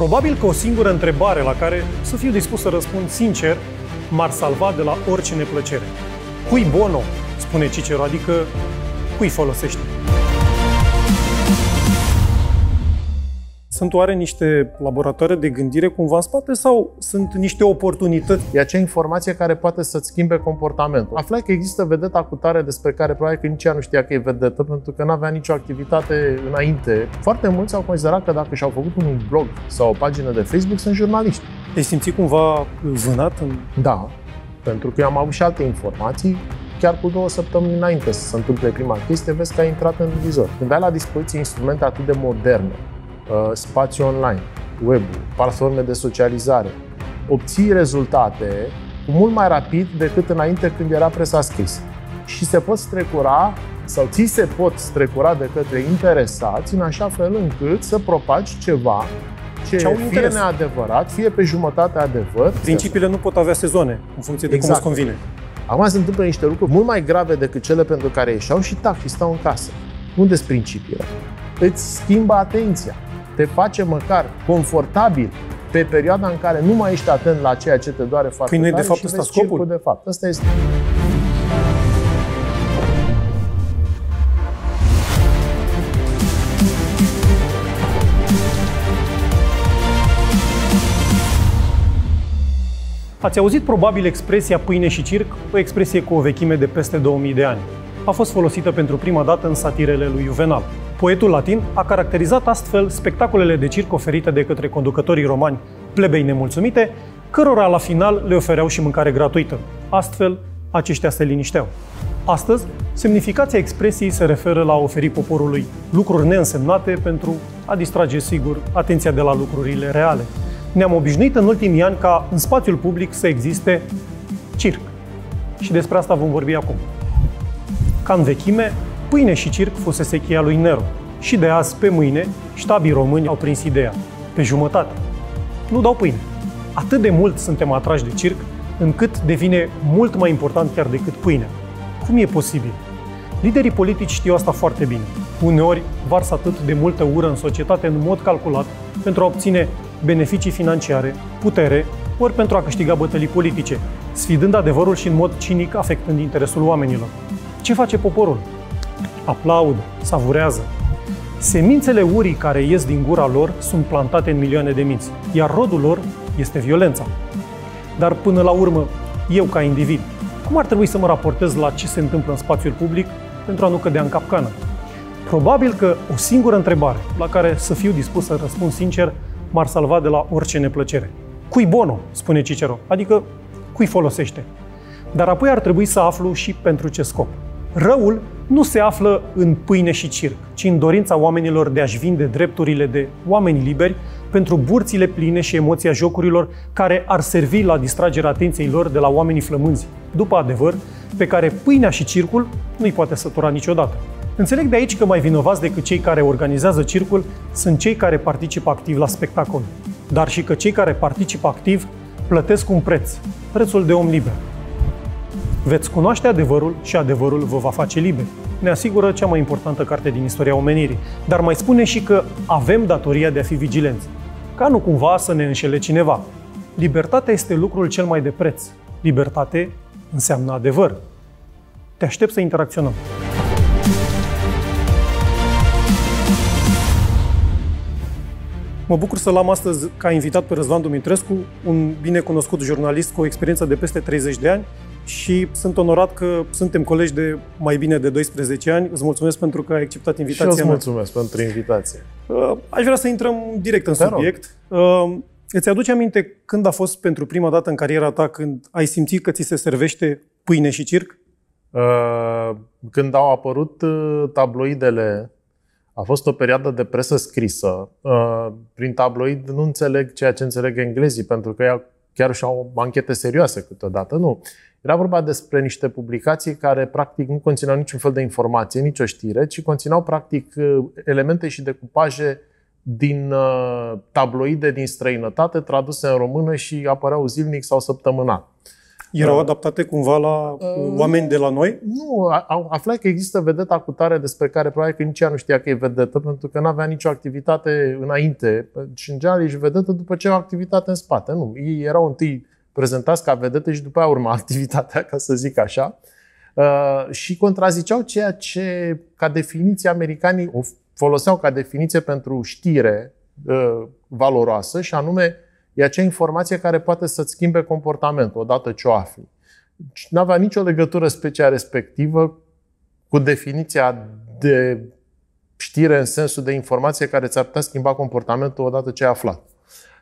Probabil că o singură întrebare la care să fiu dispus să răspund sincer m-ar salva de la orice neplăcere. Cui bono, spune Cicero, adică cui folosește? Sunt oare niște laboratoare de gândire cumva în spate sau sunt niște oportunități? E acea informație care poate să-ți schimbe comportamentul. Aflai că există vedeta cu tare despre care probabil că nici ea nu știa că e vedetă, pentru că nu avea nicio activitate înainte. Foarte mulți au considerat că dacă și-au făcut un blog sau o pagină de Facebook, sunt jurnaliști. Te simți cumva vânat? În... Da, pentru că eu am avut și alte informații chiar cu două săptămâni înainte să se întâmple prima chestie, vezi că ai intrat în vizor. Când ai la dispoziție instrumente atât de moderne, Uh, spațiu online, web platforme de socializare. Obții rezultate mult mai rapid decât înainte când era presa scrisă. Și se pot strecura sau ți se pot strecura de către interesați în așa fel încât să propagi ceva ce, ce fie interes. neadevărat, fie pe jumătate adevăr. Principiile nu pot avea sezoane, în funcție de exact. cum îți convine. Acum se întâmplă niște lucruri mult mai grave decât cele pentru care ieșeau și tac și stau în casă. Unde sunt principiile? Îți schimbă atenția te face măcar confortabil pe perioada în care nu mai ești atent la ceea ce te doare foarte Când păi tare de fapt, și vezi scopul. de fapt. Asta este. Ați auzit probabil expresia pâine și circ, o expresie cu o vechime de peste 2000 de ani. A fost folosită pentru prima dată în satirele lui Juvenal poetul latin a caracterizat astfel spectacolele de circ oferite de către conducătorii romani plebei nemulțumite, cărora la final le ofereau și mâncare gratuită. Astfel, aceștia se linișteau. Astăzi, semnificația expresiei se referă la a oferi poporului lucruri neînsemnate pentru a distrage, sigur, atenția de la lucrurile reale. Ne-am obișnuit în ultimii ani ca în spațiul public să existe circ. Și despre asta vom vorbi acum. Ca în vechime, Pâine și circ fusese cheia lui Nero și de azi pe mâine ștabii români au prins ideea. Pe jumătate. Nu dau pâine. Atât de mult suntem atrași de circ, încât devine mult mai important chiar decât pâine. Cum e posibil? Liderii politici știu asta foarte bine. Uneori vars atât de multă ură în societate în mod calculat pentru a obține beneficii financiare, putere, ori pentru a câștiga bătălii politice, sfidând adevărul și în mod cinic afectând interesul oamenilor. Ce face poporul? aplaudă, savurează. Semințele urii care ies din gura lor sunt plantate în milioane de minți, iar rodul lor este violența. Dar până la urmă, eu ca individ, cum ar trebui să mă raportez la ce se întâmplă în spațiul public pentru a nu cădea în capcană? Probabil că o singură întrebare la care să fiu dispus să răspund sincer m-ar salva de la orice neplăcere. Cui bono, spune Cicero, adică cui folosește? Dar apoi ar trebui să aflu și pentru ce scop. Răul nu se află în pâine și circ, ci în dorința oamenilor de a-și vinde drepturile de oameni liberi pentru burțile pline și emoția jocurilor care ar servi la distragerea atenției lor de la oamenii flămânzi, după adevăr, pe care pâinea și circul nu-i poate sătura niciodată. Înțeleg de aici că mai vinovați decât cei care organizează circul sunt cei care participă activ la spectacol, dar și că cei care participă activ plătesc un preț, prețul de om liber. Veți cunoaște adevărul și adevărul vă va face liberi. Ne asigură cea mai importantă carte din istoria omenirii. Dar mai spune și că avem datoria de a fi vigilenți, ca nu cumva să ne înșele cineva. Libertatea este lucrul cel mai de preț. Libertate înseamnă adevăr. Te aștept să interacționăm. Mă bucur să-l am astăzi ca invitat pe Răzvan Dumitrescu, un binecunoscut jurnalist cu o experiență de peste 30 de ani, și sunt onorat că suntem colegi de mai bine de 12 ani. Îți mulțumesc pentru că ai acceptat invitația și îți mulțumesc mea. pentru invitație. Uh, aș vrea să intrăm direct în Te subiect. Rog. Uh, îți aduce aminte când a fost pentru prima dată în cariera ta când ai simțit că ți se servește pâine și circ? Uh, când au apărut tabloidele, a fost o perioadă de presă scrisă. Prin tabloid nu înțeleg ceea ce înțeleg englezii, pentru că ea chiar și au anchete serioase câteodată, nu. Era vorba despre niște publicații care practic nu conțineau niciun fel de informație, nicio știre, ci conțineau practic elemente și decupaje din uh, tabloide din străinătate traduse în română și apăreau zilnic sau săptămânal. Uh, erau da. adaptate cumva la uh, oameni de la noi? Nu, aflat că există vedeta cu tare despre care probabil că nici ea nu știa că e vedetă, pentru că nu avea nicio activitate înainte. Și deci, în general ești vedetă după ce o activitate în spate. Nu, ei erau întâi prezentați ca vedete și după aia urma activitatea, ca să zic așa. Uh, și contraziceau ceea ce, ca definiție, americanii o foloseau ca definiție pentru știre uh, valoroasă și anume E acea informație care poate să-ți schimbe comportamentul odată ce o afli. Nu avea nicio legătură specia respectivă cu definiția de știre în sensul de informație care ți-ar putea schimba comportamentul odată ce ai aflat.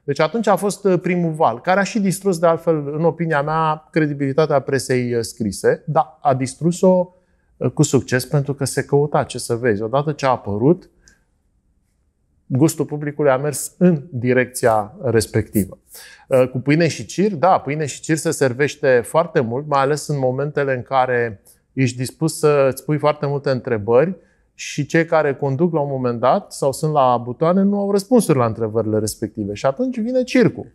Deci atunci a fost uh, primul val, care a și distrus, de altfel, în opinia mea, credibilitatea presei uh, scrise, dar a distrus-o uh, cu succes pentru că se căuta ce să vezi. Odată ce a apărut, gustul publicului a mers în direcția respectivă. Uh, cu pâine și cir, da, pâine și cir se servește foarte mult, mai ales în momentele în care ești dispus să îți pui foarte multe întrebări și cei care conduc la un moment dat sau sunt la butoane nu au răspunsuri la întrebările respective. Și atunci vine circul.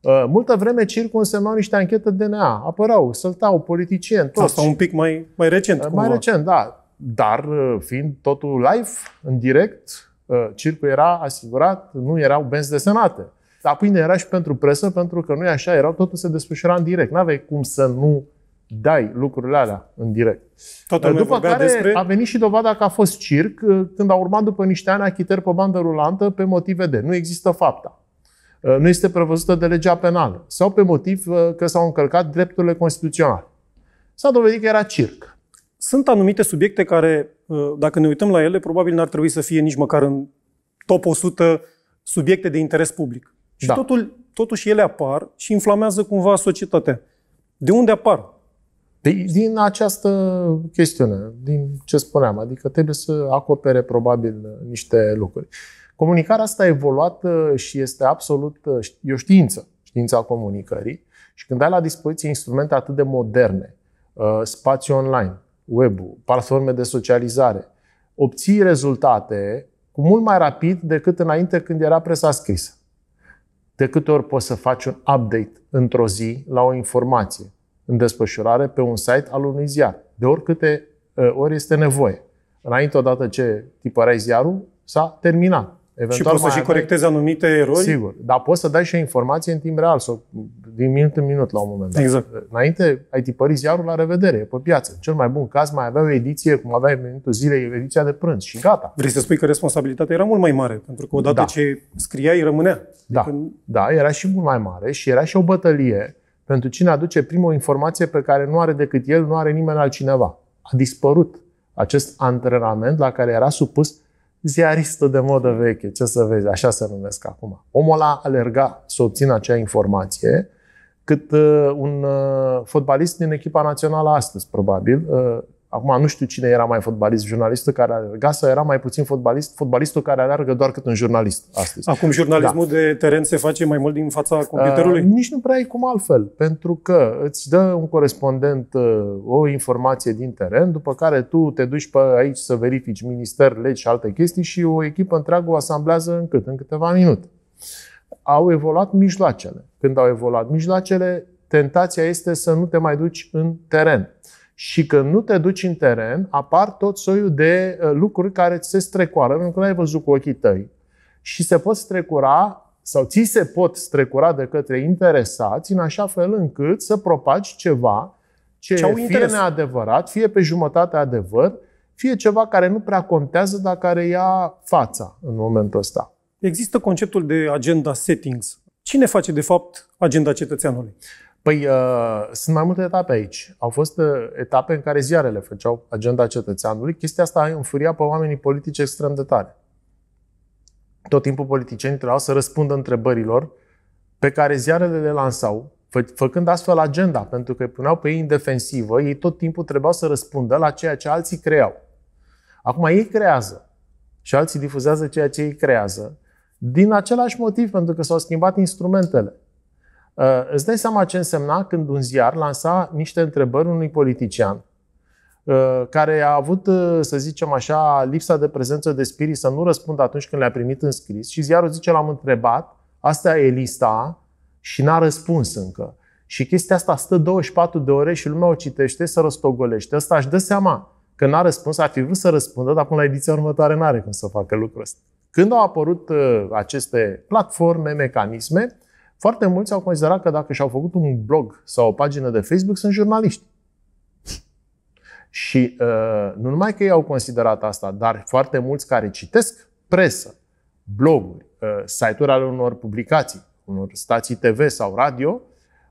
Uh, multă vreme circul însemna niște anchete DNA, apărau, săltau politicieni, toți. Asta un pic mai, mai recent. Mai cumva. recent, da. Dar uh, fiind totul live, în direct, Uh, circul era asigurat, nu erau benzi desenate. Dar pâine era și pentru presă, pentru că nu e așa, erau, totul se desfășura în direct. N-aveai cum să nu dai lucrurile alea în direct. Toată uh, după care despre... a venit și dovada că a fost circ, uh, când a urmat după niște ani achitări pe bandă rulantă pe motive de nu există fapta. Nu este prevăzută de legea penală. Sau pe motiv că s-au încălcat drepturile constituționale. S-a dovedit că era circ. Sunt anumite subiecte care, uh, dacă ne uităm la ele, probabil n-ar trebui să fie nici măcar în top 100 subiecte de interes public. Și da. totul, totuși ele apar și inflamează cumva societatea. De unde apar? Din această chestiune, din ce spuneam, adică trebuie să acopere probabil niște lucruri. Comunicarea asta a evoluat uh, și este absolut, uh, e o știință, știința comunicării. Și când ai la dispoziție instrumente atât de moderne, spațiu online, web-ul, platforme de socializare, obții rezultate cu mult mai rapid decât înainte când era presa scrisă. De câte ori poți să faci un update într-o zi la o informație în desfășurare pe un site al unui ziar? De oricâte uh, ori este nevoie. Înainte, odată ce tipărai ziarul, s-a terminat. Eventual, și poți să și corectezi anumite erori? Sigur, dar poți să dai și informație în timp real, sau din minut în minut la un moment dat. Exact. Înainte ai tipărit ziarul la revedere, pe piață. În cel mai bun caz mai avea o ediție, cum aveai în minutul zilei, ediția de prânz și gata. Vrei să spui că responsabilitatea era mult mai mare, pentru că odată da. ce scriai, rămânea. Da. Când... Adică da, era și mult mai mare și era și o bătălie pentru cine aduce prima informație pe care nu are decât el, nu are nimeni altcineva. A dispărut acest antrenament la care era supus ziaristul de modă veche, ce să vezi, așa se numesc acum. Omul ăla alerga să obțină acea informație, cât uh, un uh, fotbalist din echipa națională astăzi, probabil, uh, Acum nu știu cine era mai fotbalist, jurnalistul care alerga sau era mai puțin fotbalist, fotbalistul care alergă doar cât un jurnalist astăzi. Acum jurnalismul da. de teren se face mai mult din fața computerului? Uh, nici nu prea e cum altfel, pentru că îți dă un corespondent uh, o informație din teren, după care tu te duci pe aici să verifici minister, legi și alte chestii și o echipă întreagă o asamblează în cât? În câteva minute. Au evoluat mijloacele. Când au evoluat mijloacele, tentația este să nu te mai duci în teren. Uh, și când nu te duci în teren, apar tot soiul de uh, lucruri care ți se strecoară, pentru că nu ai văzut cu ochii tăi. Și se pot strecura sau ți se pot strecura de către interesați în așa fel încât să propagi ceva ce, ce fie interes. neadevărat, fie pe jumătate adevăr, fie ceva care nu prea contează, dar care ia fața în momentul ăsta. Există conceptul de agenda settings. Cine face, de fapt, agenda cetățeanului? Păi uh, sunt mai multe etape aici. Au fost uh, etape în care ziarele făceau agenda cetățeanului. Chestia asta a înfuriat pe oamenii politici extrem de tare. Tot timpul politicienii trebuiau să răspundă întrebărilor pe care ziarele le lansau, fă- făcând astfel agenda, pentru că îi puneau pe ei în defensivă, ei tot timpul trebuiau să răspundă la ceea ce alții creau. Acum ei creează și alții difuzează ceea ce ei creează, din același motiv, pentru că s-au schimbat instrumentele. Uh, îți dai seama ce însemna când un ziar lansa niște întrebări unui politician uh, care a avut, uh, să zicem așa, lipsa de prezență de spirit să nu răspundă atunci când le-a primit în scris și ziarul zice, l-am întrebat, asta e lista și n-a răspuns încă. Și chestia asta stă 24 de ore și lumea o citește, să răstogolește. Asta își dă seama că n-a răspuns, ar fi vrut să răspundă, dar până la ediția următoare n-are cum să facă lucrul ăsta. Când au apărut aceste platforme, mecanisme, foarte mulți au considerat că dacă și-au făcut un blog sau o pagină de Facebook, sunt jurnaliști. Și uh, nu numai că ei au considerat asta, dar foarte mulți care citesc presă, bloguri, uh, site-uri ale unor publicații, unor stații TV sau radio,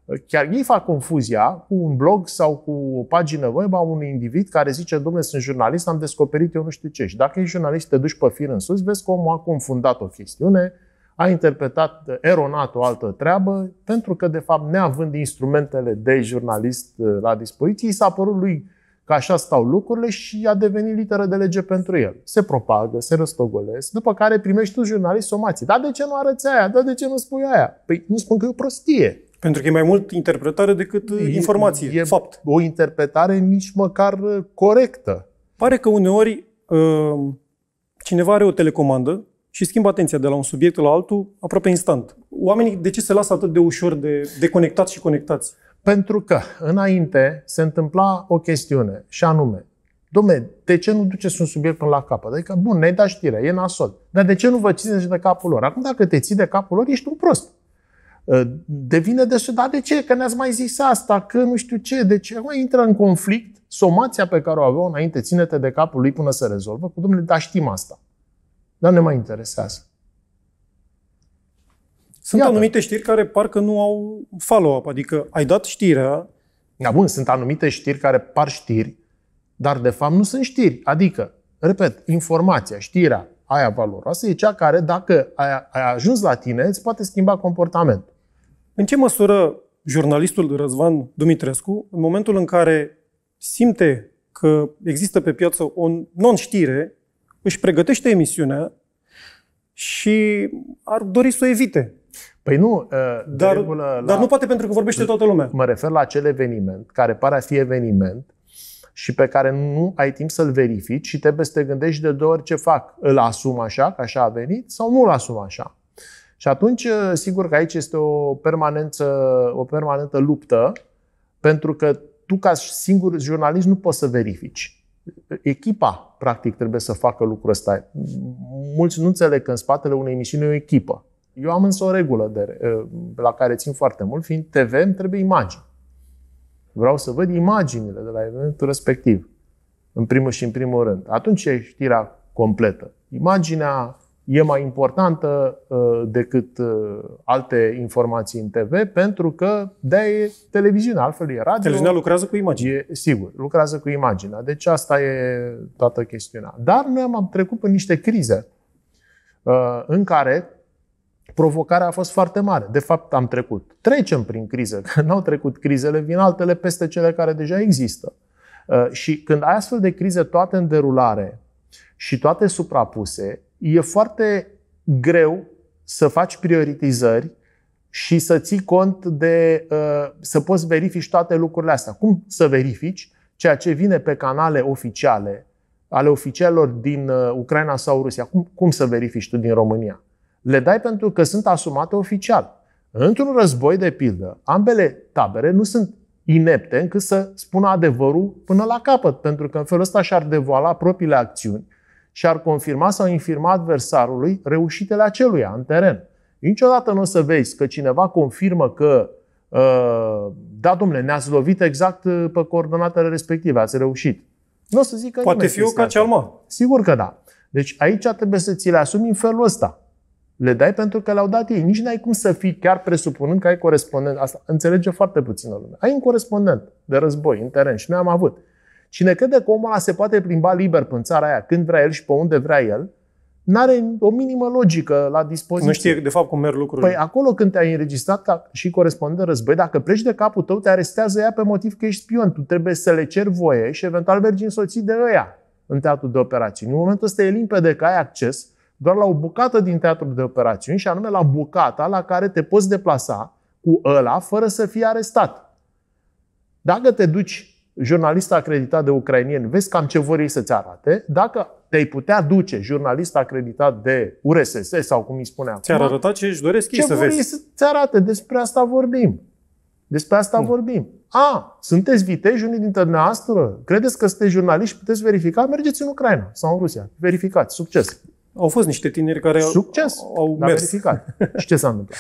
uh, chiar ei fac confuzia cu un blog sau cu o pagină web a unui individ care zice, domnule, sunt jurnalist, am descoperit eu nu știu ce. Și dacă ești jurnalist, te duci pe fir în sus, vezi că omul a confundat o chestiune, a interpretat eronat o altă treabă, pentru că, de fapt, neavând instrumentele de jurnalist uh, la dispoziție, i s-a părut lui că așa stau lucrurile și a devenit literă de lege pentru el. Se propagă, se răstogolesc, după care primești tu jurnalist somații. Dar de ce nu arăți aia? Dar de ce nu spui aia? Păi nu spun că e o prostie. Pentru că e mai mult interpretare decât uh, e, informație, e fapt. o interpretare nici măcar uh, corectă. Pare că uneori cineva are o telecomandă și schimbă atenția de la un subiect la altul aproape instant. Oamenii de ce se lasă atât de ușor de, de conectați și conectați? Pentru că înainte se întâmpla o chestiune și anume, domne, de ce nu duceți un subiect până la capăt? Adică, bun, ne-ai dat știrea, e nasol. Dar de ce nu vă țineți de capul lor? Acum, dacă te ții de capul lor, ești un prost. Ă, devine de dar de ce? Că ne-ați mai zis asta, că nu știu ce, de ce? mai intră în conflict somația pe care o aveau înainte, ține-te de capul lui până se rezolvă, cu domnule, dar știm asta. Dar ne mai interesează. Sunt Iată. anumite știri care parcă nu au follow-up, adică ai dat știrea... Da, bun, sunt anumite știri care par știri, dar de fapt nu sunt știri. Adică, repet, informația, știrea aia valoroasă e cea care, dacă ai, ai ajuns la tine, îți poate schimba comportamentul. În ce măsură jurnalistul Răzvan Dumitrescu, în momentul în care simte că există pe piață o non-știre își pregătește emisiunea și ar dori să o evite. Păi nu, uh, dar, regulă, la... dar nu poate pentru că vorbește toată lumea. Mă refer la acel eveniment care pare a fi eveniment și pe care nu ai timp să-l verifici și trebuie să te gândești de două ori ce fac. Îl asum așa, că așa a venit, sau nu îl asum așa. Și atunci, uh, sigur că aici este o, permanență, o permanentă luptă, pentru că tu, ca singur jurnalist, nu poți să verifici. Echipa practic trebuie să facă lucrul ăsta. Mulți nu înțeleg că în spatele unei emisiuni e o echipă. Eu am însă o regulă de, eh, la care țin foarte mult, fiind TV, îmi trebuie imagini. Vreau să văd imaginile de la evenimentul respectiv, în primul și în primul rând. Atunci e știrea completă. Imaginea e mai importantă uh, decât uh, alte informații în TV, pentru că de e televiziune, altfel e radio. Televiziunea lucrează cu imagine. E, sigur, lucrează cu imaginea. Deci asta e toată chestiunea. Dar noi am trecut prin niște crize uh, în care provocarea a fost foarte mare. De fapt, am trecut. Trecem prin crize, că au trecut crizele, vin altele peste cele care deja există. Și când ai astfel de crize toate în derulare și toate suprapuse, e foarte greu să faci prioritizări și să ții cont de. Uh, să poți verifici toate lucrurile astea. Cum să verifici ceea ce vine pe canale oficiale, ale oficialilor din uh, Ucraina sau Rusia? Cum, cum să verifici tu din România? Le dai pentru că sunt asumate oficial. Într-un război, de pildă, ambele tabere nu sunt inepte încât să spună adevărul până la capăt, pentru că în felul ăsta și-ar devoala propriile acțiuni și ar confirma sau infirma adversarului reușitele aceluia în teren. Niciodată nu o să vezi că cineva confirmă că uh, da, domnule, ne-ați lovit exact uh, pe coordonatele respective, ați reușit. Nu o să că Poate fi o ca cealma. Sigur că da. Deci aici trebuie să ți le asumi în felul ăsta. Le dai pentru că le-au dat ei. Nici n-ai cum să fii chiar presupunând că ai corespondent. Asta înțelege foarte puțină lume. Ai un corespondent de război în teren și noi am avut. Cine crede că omul ăla se poate plimba liber prin țara aia când vrea el și pe unde vrea el, nu are o minimă logică la dispoziție. Nu știe de fapt cum merg lucrurile. Păi acolo când te-ai înregistrat ca și corespondent de război, dacă pleci de capul tău, te arestează ea pe motiv că ești spion. Tu trebuie să le ceri voie și eventual mergi soții de ăia în teatru de operațiuni. În momentul ăsta e limpede că ai acces doar la o bucată din teatru de operațiuni și anume la bucata la care te poți deplasa cu ăla fără să fii arestat. Dacă te duci jurnalist acreditat de ucrainieni, vezi cam ce vor ei să-ți arate, dacă te-ai putea duce, jurnalist acreditat de URSS sau cum îi spunea Ți-ar arăta ce își doresc ei să vezi. Ce vor să-ți arate, despre asta vorbim. Despre asta hmm. vorbim. A, sunteți viteji unii dintre noastră? Credeți că sunteți jurnaliști? Puteți verifica? Mergeți în Ucraina sau în Rusia. Verificați. Succes! Au fost niște tineri care Succes, au, au mers. verificat. Și ce s-a întâmplat?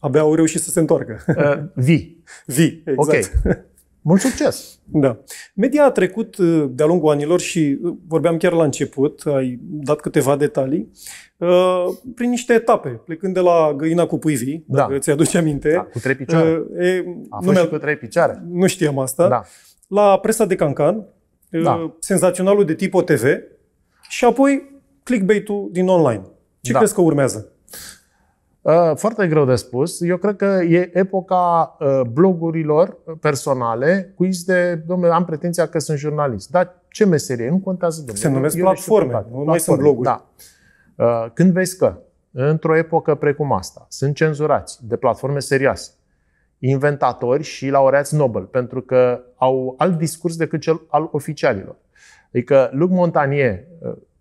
Abia au reușit să se întoarcă. Uh, vi Vi, exact. Okay. Mult succes! Da. Media a trecut uh, de-a lungul anilor și uh, vorbeam chiar la început, ai dat câteva detalii, uh, prin niște etape, plecând de la găina cu puivii, da. dacă da. ți-aduce aminte. Da, cu trei picioare. E, a fost și cu trei picioare. Nu știam asta. Da. La presa de cancan, da. senzaționalul de tip OTV și apoi clickbait-ul din online. Ce da. crezi că urmează? Uh, foarte greu de spus. Eu cred că e epoca uh, blogurilor uh, personale cu de, domnule, am pretenția că sunt jurnalist. Dar ce meserie? Nu contează, domnule. Se numesc Eu platforme, nu platforme. mai sunt bloguri. Da. Când vezi că, într-o epocă precum asta, sunt cenzurați de platforme serioase, inventatori și laureați Nobel, pentru că au alt discurs decât cel al oficialilor. Adică Luc Montagnier,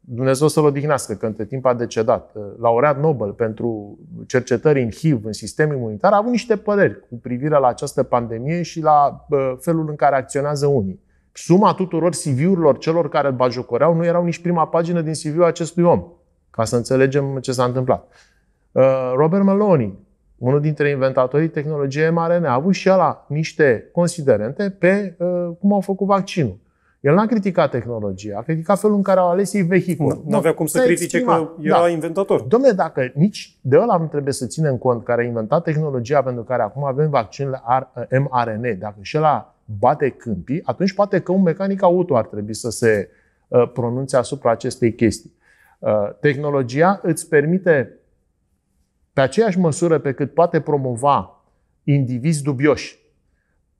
Dumnezeu să-l odihnească, că între timp a decedat, uh, laureat Nobel pentru cercetări în HIV, în sistem imunitar, a avut niște păreri cu privire la această pandemie și la uh, felul în care acționează unii. Suma tuturor CV-urilor celor care îl bajocoreau nu erau nici prima pagină din CV-ul acestui om, ca să înțelegem ce s-a întâmplat. Uh, Robert Maloney, unul dintre inventatorii tehnologiei mRNA, a avut și ala niște considerente pe cum au făcut vaccinul. El n-a criticat tehnologia, a criticat felul în care au ales ei vehicul. Nu avea cum să critique că era da. inventator. Domnule, dacă nici de ăla nu trebuie să ținem cont care a inventat tehnologia pentru care acum avem vaccinul eh, mRNA, dacă și ăla bate câmpii, atunci poate că un mecanic auto ar trebui să se eh, pronunțe asupra acestei chestii. Eh, tehnologia îți permite, pe aceeași măsură pe cât poate promova indivizi dubioși,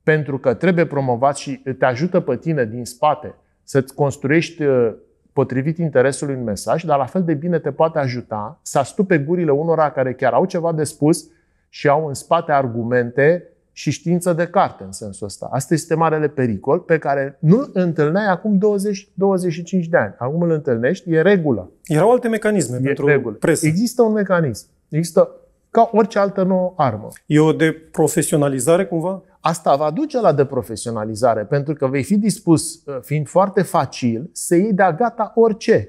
pentru că trebuie promovat și te ajută pe tine din spate să-ți construiești uh, potrivit interesului un mesaj, dar la fel de bine te poate ajuta să astupe gurile unora care chiar au ceva de spus și au în spate argumente și știință de carte în sensul ăsta. Asta este marele pericol pe care nu îl întâlneai acum 20-25 de ani. Acum îl întâlnești, e regulă. Erau alte mecanisme e pentru regulă. presă. Există un mecanism. Există ca orice altă nouă armă. E o deprofesionalizare cumva? Asta va duce la deprofesionalizare, pentru că vei fi dispus, ă, fiind foarte facil, să iei de-a gata orice.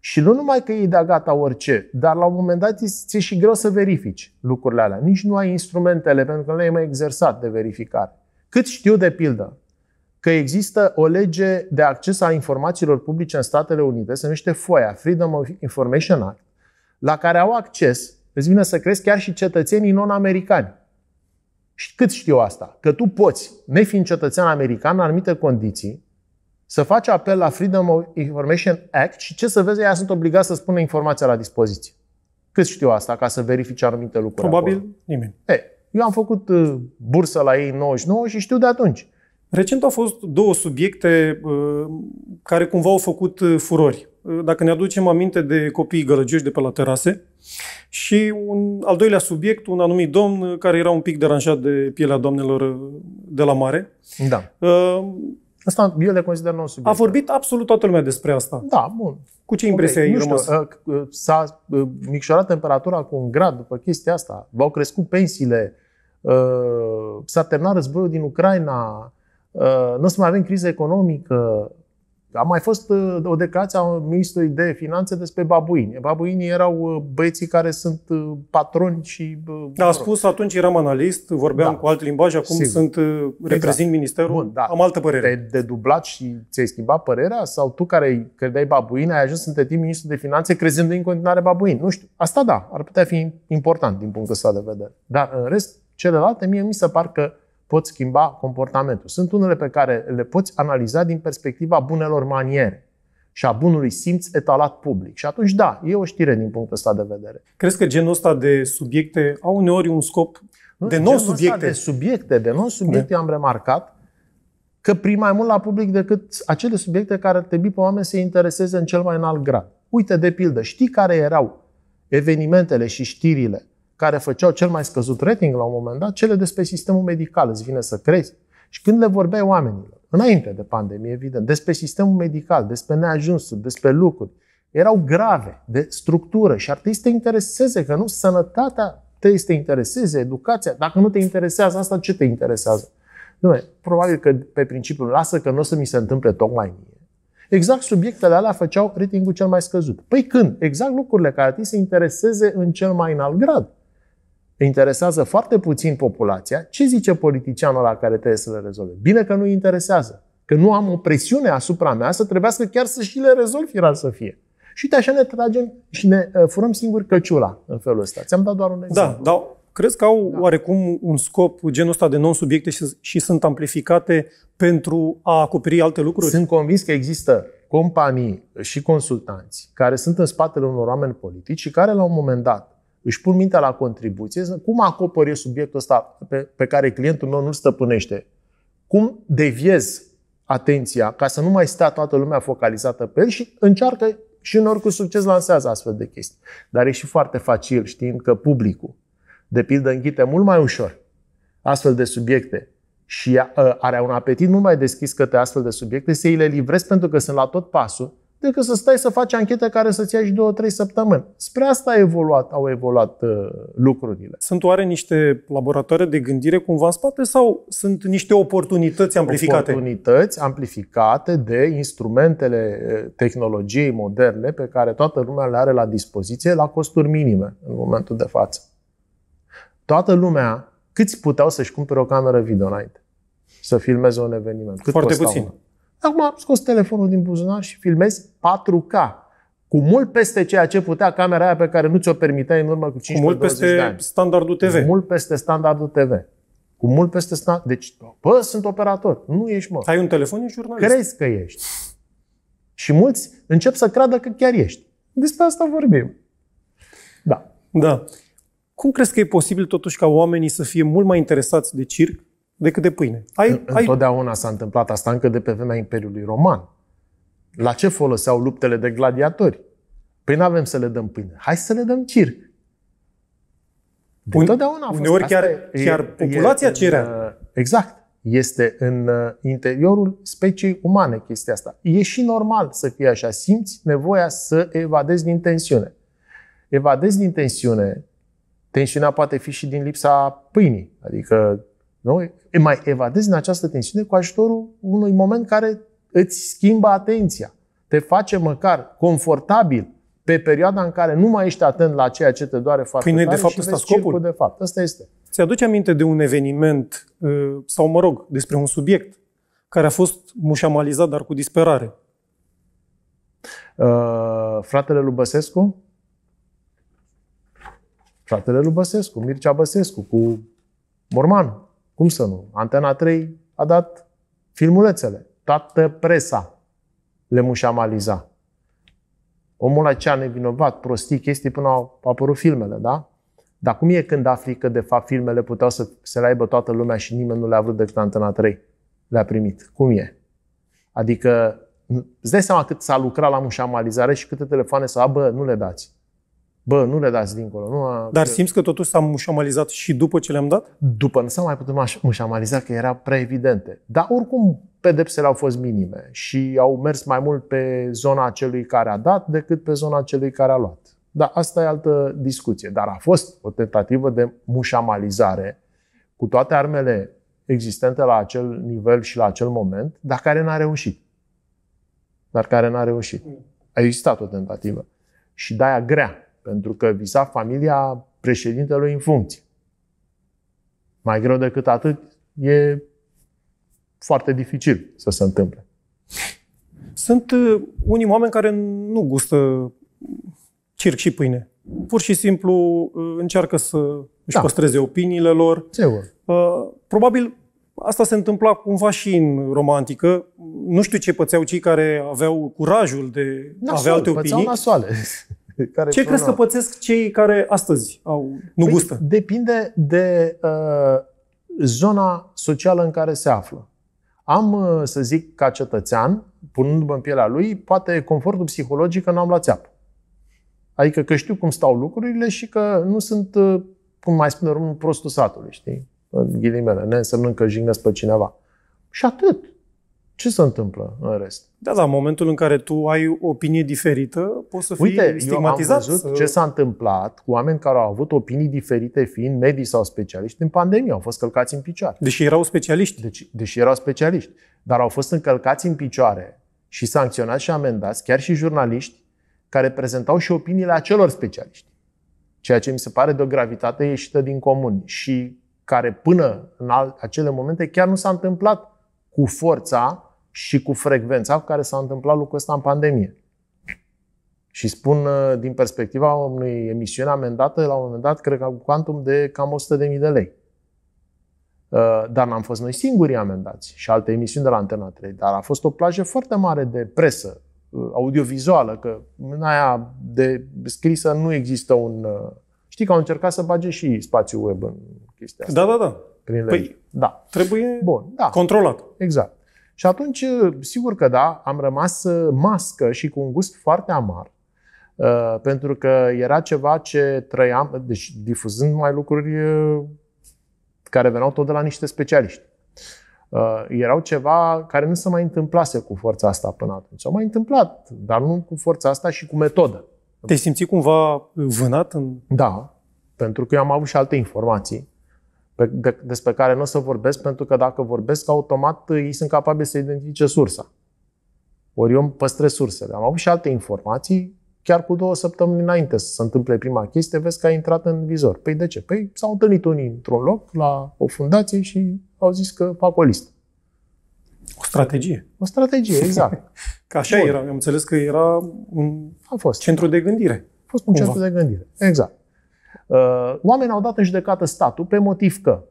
Și nu numai că iei de-a gata orice, dar la un moment dat ți-e și greu să verifici lucrurile alea. Nici nu ai instrumentele, pentru că nu ai mai exersat de verificare. Cât știu de pildă că există o lege de acces a informațiilor publice în Statele Unite, se numește FOIA, Freedom of Information Act, la care au acces, îți vine să crezi, chiar și cetățenii non-americani. Și cât știu asta? Că tu poți, nefiind cetățean american, în anumite condiții, să faci apel la Freedom of Information Act și ce să vezi, ei sunt obligați să spună informația la dispoziție. Cât știu asta ca să verifici anumite lucruri Probabil acolo? nimeni. E, eu am făcut uh, bursă la ei în 99 și știu de atunci. Recent au fost două subiecte uh, care cumva au făcut uh, furori. Uh, dacă ne aducem aminte de copiii gălăgioși de pe la terase și un al doilea subiect, un anumit domn care era un pic deranjat de pielea doamnelor de la mare. Da. Asta eu le consider nou subiect. A vorbit absolut toată lumea despre asta. Da, bun. Cu ce impresie okay, ai rămas? Știu, s-a micșorat temperatura cu un grad după chestia asta. V-au crescut pensiile, s-a terminat războiul din Ucraina, Uh, nu o să mai avem criză economică. A mai fost uh, o declarație a ministrului de finanțe despre babuini. Babuinii erau uh, băieții care sunt patroni și... Da, a spus atunci eram analist, vorbeam da. cu alt limbaj, acum Sigur. sunt exact. reprezint exact. ministerul, Bun, da. am altă părere. Te-ai dedublat și ți-ai schimbat părerea? Sau tu care credeai babuini ai ajuns între timp ministru de finanțe crezând în continuare babuini? Nu știu. Asta da, ar putea fi important din punctul ăsta de vedere. Dar în rest, celelalte mie mi se par că poți schimba comportamentul. Sunt unele pe care le poți analiza din perspectiva bunelor maniere și a bunului simț etalat public. Și atunci, da, e o știre din punctul ăsta de vedere. Crezi că genul ăsta de subiecte au uneori un scop nu, de nou subiecte? De subiecte, de nou subiecte da. am remarcat că prim mai mult la public decât acele subiecte care ar trebui pe oameni să intereseze în cel mai înalt grad. Uite, de pildă, știi care erau evenimentele și știrile care făceau cel mai scăzut rating la un moment dat, cele despre sistemul medical, îți vine să crezi. Și când le vorbeai oamenilor, înainte de pandemie, evident, despre sistemul medical, despre neajunsuri, despre lucruri, erau grave, de structură și ar trebui să te intereseze, că nu sănătatea trebuie să te intereseze, educația. Dacă nu te interesează asta, ce te interesează? Nu, probabil că pe principiul lasă că nu o să mi se întâmple tocmai mie. Exact subiectele alea făceau ratingul cel mai scăzut. Păi când? Exact lucrurile care trebui să intereseze în cel mai înalt grad. Îi interesează foarte puțin populația ce zice politicianul la care trebuie să le rezolve. Bine că nu îi interesează. Că nu am o presiune asupra mea să trebuiască chiar să și le rezolv firar să fie. Și uite, așa ne tragem și ne uh, furăm singuri căciula în felul ăsta. Ți-am dat doar un da, exemplu. Da, da. Cred că au da. oarecum un scop genul ăsta de non-subiecte și, și sunt amplificate pentru a acoperi alte lucruri? Sunt convins că există companii și consultanți care sunt în spatele unor oameni politici și care la un moment dat își pun mintea la contribuție, cum acopăr eu subiectul ăsta pe, pe care clientul meu nu-l stăpânește? Cum deviez atenția ca să nu mai stea toată lumea focalizată pe el și încearcă și în cu succes lansează astfel de chestii. Dar e și foarte facil știind că publicul, de pildă, închide mult mai ușor astfel de subiecte și uh, are un apetit mult mai deschis către astfel de subiecte, să îi le livrezi pentru că sunt la tot pasul decât să stai să faci anchete care să-ți ia și două trei săptămâni. Spre asta a evoluat, au evoluat uh, lucrurile. Sunt oare niște laboratoare de gândire cumva în spate sau sunt niște oportunități amplificate? Oportunități amplificate de instrumentele uh, tehnologiei moderne pe care toată lumea le are la dispoziție la costuri minime în momentul de față. Toată lumea, câți puteau să-și cumpere o cameră video înainte? Să filmeze un eveniment. Cât Foarte puțin. Una? Acum am scos telefonul din buzunar și filmez 4K. Cu mult peste ceea ce putea camera aia pe care nu ți-o permitea în urmă cu 15 Cu mult peste standardul TV. Cu mult peste standardul TV. Cu mult peste standard. Deci, bă, sunt operator. Nu ești, mă. Ai un telefon, ești jurnalist. Crezi că ești. Și mulți încep să creadă că chiar ești. Despre asta vorbim. Da. Da. Cum crezi că e posibil totuși ca oamenii să fie mult mai interesați de circ decât de pâine. Ai, Întotdeauna ai... s-a întâmplat asta încă de pe vremea Imperiului Roman. La ce foloseau luptele de gladiatori? Păi nu avem să le dăm pâine. Hai să le dăm circ. Întotdeauna a fost. Uneori chiar, e, chiar populația cerea. Uh, exact. Este în uh, interiorul speciei umane chestia asta. E și normal să fie așa. Simți nevoia să evadezi din tensiune. Evadezi din tensiune. Tensiunea poate fi și din lipsa pâinii. Adică nu? Mai evadezi din această tensiune cu ajutorul unui moment care îți schimbă atenția. Te face măcar confortabil pe perioada în care nu mai ești atent la ceea ce te doare foarte păi tare de fapt, și vezi scopul. de fapt. Asta este. Ți-aduce aminte de un eveniment, uh, sau mă rog, despre un subiect care a fost mușamalizat, dar cu disperare? Uh, fratele lui Băsescu? Fratele lui Băsescu, Mircea Băsescu, cu Morman. Cum să nu? Antena 3 a dat filmulețele. Toată presa le mușamaliza. Omul acela nevinovat, prostii, chestii, până au apărut filmele, da? Dar cum e când afli că, de fapt, filmele puteau să se le aibă toată lumea și nimeni nu le-a vrut decât Antena 3? Le-a primit. Cum e? Adică, îți dai seama cât s-a lucrat la mușamalizare și câte telefoane să abă, nu le dați bă, nu le dați dincolo. Nu a... Dar simți că totuși s-a mușamalizat și după ce le-am dat? După nu s-a mai putut mușamaliza, că era prea evidente. Dar oricum pedepsele au fost minime și au mers mai mult pe zona celui care a dat decât pe zona celui care a luat. Dar asta e altă discuție. Dar a fost o tentativă de mușamalizare cu toate armele existente la acel nivel și la acel moment, dar care n-a reușit. Dar care n-a reușit. A existat o tentativă. Și de-aia grea pentru că visa familia președintelui în funcție. Mai greu decât atât, e foarte dificil să se întâmple. Sunt uh, unii oameni care nu gustă circ și pâine. Pur și simplu uh, încearcă să își da. păstreze opiniile lor. Sigur. Uh, probabil asta se întâmpla cumva și în romantică. Nu știu ce pățeau cei care aveau curajul de a avea alte opinii. Pățeau nasoale. Care Ce crezi că pățesc cei care astăzi au nu păi gustă? Depinde de uh, zona socială în care se află. Am, uh, să zic, ca cetățean, punându-mă în pielea lui, poate confortul psihologic că n-am la țeapă. Adică că știu cum stau lucrurile și că nu sunt, uh, cum mai spune românul, prostul satului, știi? În ghilimele, ne însemnând că jignesc pe cineva. Și atât ce se întâmplă în rest? Da, da, în momentul în care tu ai o opinie diferită, poți să fii Uite, stigmatizat. Eu am văzut să... ce s-a întâmplat cu oameni care au avut opinii diferite, fiind medici sau specialiști, în pandemie au fost călcați în picioare. Deși erau specialiști. Deci, deși erau specialiști. Dar au fost încălcați în picioare și sancționați și amendați, chiar și jurnaliști, care prezentau și opiniile acelor specialiști. Ceea ce mi se pare de o gravitate ieșită din comun și care până în acele momente chiar nu s-a întâmplat cu forța și cu frecvența cu care s-a întâmplat lucrul ăsta în pandemie. Și spun uh, din perspectiva unui emisiune amendată, la un moment dat, cred că cu quantum de cam 100.000 de lei. Uh, dar n-am fost noi singuri amendați și alte emisiuni de la Antena 3, dar a fost o plajă foarte mare de presă, uh, audiovizuală, că în aia de scrisă nu există un... Știi că au încercat să bage și spațiul web în chestia da, asta. Da, da, da. Prin păi, da. trebuie Bun, da. controlat. Exact. Și atunci, uh, sigur că da, am rămas uh, mască și cu un gust foarte amar, uh, pentru că era ceva ce trăiam, deci difuzând mai lucruri care veneau tot de la niște specialiști. Erau ceva care nu se mai întâmplase cu forța asta până atunci. S-au mai întâmplat, dar nu cu forța asta și cu metodă. Te simți cumva vânat? În... Da, pentru că eu am avut și alte informații pe, de, despre care nu o să vorbesc, pentru că dacă vorbesc, automat uh, ei sunt capabili să identifice sursa. Ori eu păstrez sursele. Am avut și alte informații, chiar cu două săptămâni înainte să se întâmple prima chestie, vezi că a intrat în vizor. Păi de ce? Păi s-au întâlnit unii într-un loc, la o fundație și au zis că fac o listă. O strategie. O strategie, exact. Ca așa Bun. era, am înțeles că era un a fost. centru de gândire. A fost un cumva. centru de gândire, exact. Uh, oamenii au dat în judecată statul pe motiv că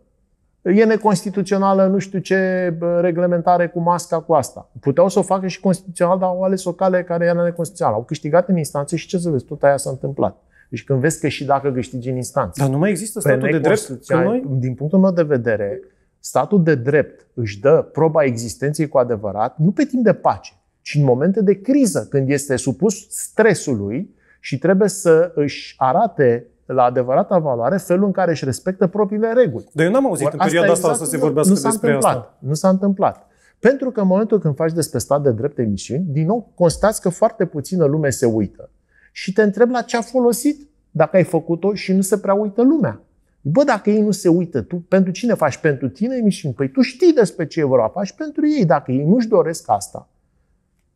e neconstituțională nu știu ce uh, reglementare cu masca, cu asta. Puteau să o facă și constituțional, dar au ales o cale care era neconstituțională. Au câștigat în instanță și ce să vezi, tot aia s-a întâmplat. Deci când vezi că și dacă câștigi în instanță. Dar nu mai există păi statul de drept că noi? Din punctul meu de vedere, statul de drept își dă proba existenței cu adevărat, nu pe timp de pace, ci în momente de criză, când este supus stresului și trebuie să își arate la adevărata valoare felul în care își respectă propriile reguli. Dar eu n-am auzit Or, în perioada asta, exact, să se vorbească nu, nu despre întâmplat, asta. Nu s-a întâmplat. Pentru că în momentul când faci despre stat de drept emisiuni, din nou constați că foarte puțină lume se uită. Și te întreb la ce a folosit dacă ai făcut-o și nu se prea uită lumea. Bă, dacă ei nu se uită, tu pentru cine faci? Pentru tine emisiuni? Păi tu știi despre ce e vorba, faci pentru ei. Dacă ei nu-și doresc asta,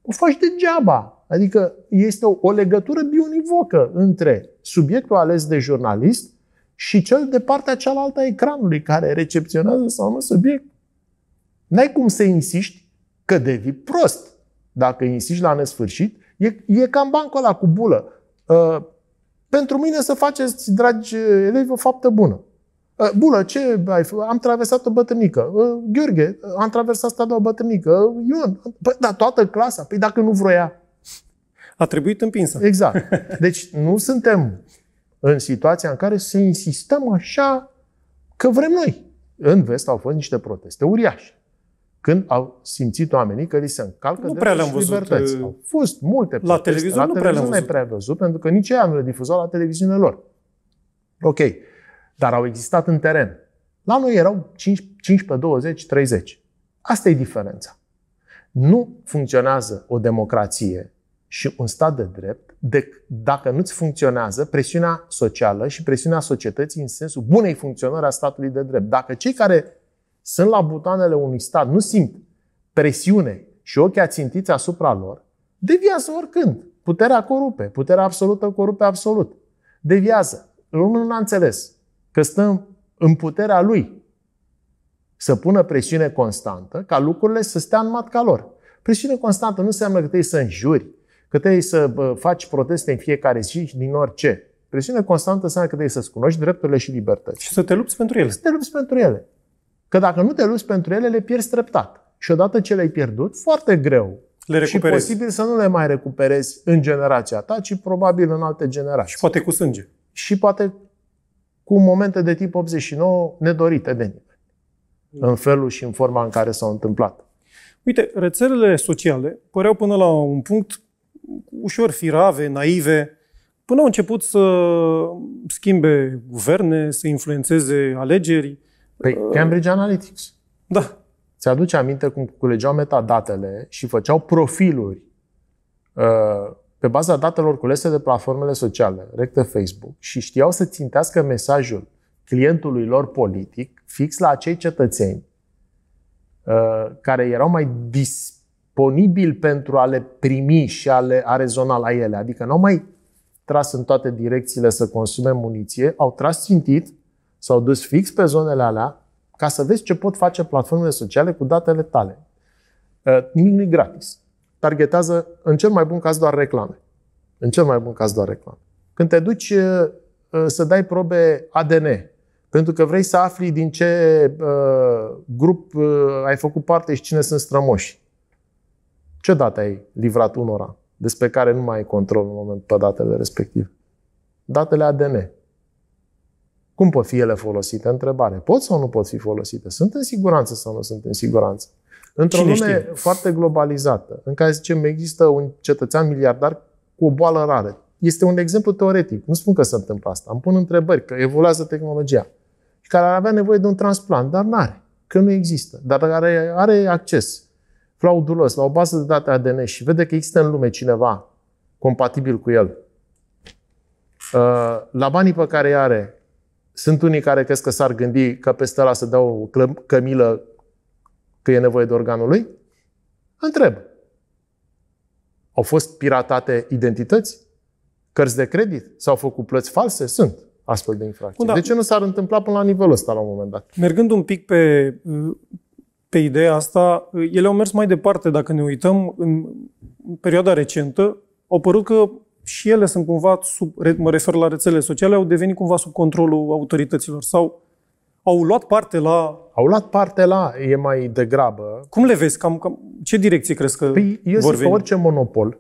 o faci degeaba. Adică este o, o legătură bionivocă între subiectul ales de jurnalist și cel de partea cealaltă a ecranului care recepționează sau nu subiect. N-ai cum să insiști că devii prost. Dacă insiști la nesfârșit, e, e cam bancul ăla cu bulă. Uh, pentru mine să faceți, dragi elevi, o faptă bună. Ă, bună, ce ai făcut? Am traversat o bătrânică. Ă, Gheorghe, am traversat de o bătrânică. Ă, Ion, păi, dar toată clasa. Păi dacă nu vroia. A trebuit împinsă. Exact. Deci nu suntem în situația în care să insistăm așa că vrem noi. În vest au fost niște proteste uriașe. Când au simțit oamenii că li se încalcă nu prea le-am văzut. Libertăți. Au fost multe proteste. La televizor la nu prea le-am văzut. prea văzut, pentru că nici ei nu le difuzau la televiziunea lor. Ok dar au existat în teren. La noi erau 5, 15, 20, 30. Asta e diferența. Nu funcționează o democrație și un stat de drept de, dacă nu-ți funcționează presiunea socială și presiunea societății în sensul bunei funcționări a statului de drept. Dacă cei care sunt la butoanele unui stat nu simt presiune și ochii ațintiți asupra lor, deviază oricând. Puterea corupe, puterea absolută corupe absolut. Deviază. Lumea nu a înțeles că stă în puterea lui să pună presiune constantă ca lucrurile să stea în matca lor. Presiune constantă nu înseamnă că trebuie să înjuri, că trebuie să faci proteste în fiecare zi din orice. Presiune constantă înseamnă că trebuie să-ți cunoști drepturile și libertăți. Și să te lupți pentru ele. Să te lupți pentru ele. Că dacă nu te lupți pentru ele, le pierzi treptat. Și odată ce le-ai pierdut, foarte greu. Le recuperezi. Și posibil să nu le mai recuperezi în generația ta, ci probabil în alte generații. Și poate cu sânge. Și poate cu momente de tip 89 nedorite de nimeni. Mm. În felul și în forma în care s-au întâmplat. Uite, rețelele sociale păreau până la un punct ușor firave, naive, până au început să schimbe guverne, să influențeze alegeri. Păi uh, Cambridge Analytics. Da. Ți-aduce aminte cum culegeau metadatele și făceau profiluri uh, pe baza datelor culese de platformele sociale, rectă Facebook, și știau să țintească mesajul clientului lor politic fix la acei cetățeni uh, care erau mai disponibili pentru a le primi și a, le, a rezona la ele. Adică nu au mai tras în toate direcțiile să consume muniție, au tras țintit, s-au dus fix pe zonele alea ca să vezi ce pot face platformele sociale cu datele tale. Uh, nimic nu e gratis targetează, în cel mai bun caz, doar reclame. În cel mai bun caz, doar reclame. Când te duci să dai probe ADN, pentru că vrei să afli din ce grup ai făcut parte și cine sunt strămoși, ce date ai livrat unora despre care nu mai ai control în momentul pe datele respective? Datele ADN. Cum pot fi ele folosite? Întrebare. Pot sau nu pot fi folosite? Sunt în siguranță sau nu sunt în siguranță? Într-o Cine lume știe? foarte globalizată, în care, zicem, există un cetățean miliardar cu o boală rară. Este un exemplu teoretic. Nu spun că se întâmplă asta. Îmi pun întrebări, că evoluează tehnologia. Și care ar avea nevoie de un transplant, dar nu are. Că nu există. Dar care are acces fraudulos la o bază de date ADN și vede că există în lume cineva compatibil cu el. Uh, la banii pe care îi are, sunt unii care cred că s-ar gândi că peste la să dau o cămilă că e nevoie de organul lui? Întreb. Au fost piratate identități? Cărți de credit? S-au făcut plăți false? Sunt astfel de infracții. Da. De ce nu s-ar întâmpla până la nivelul ăsta la un moment dat? Mergând un pic pe, pe ideea asta, ele au mers mai departe. Dacă ne uităm în perioada recentă, au părut că și ele sunt cumva sub, mă refer la rețelele sociale, au devenit cumva sub controlul autorităților sau au luat parte la... Au luat parte la, e mai degrabă. Cum le vezi? Cam, cam, ce direcție crezi că păi, eu vor zic că orice monopol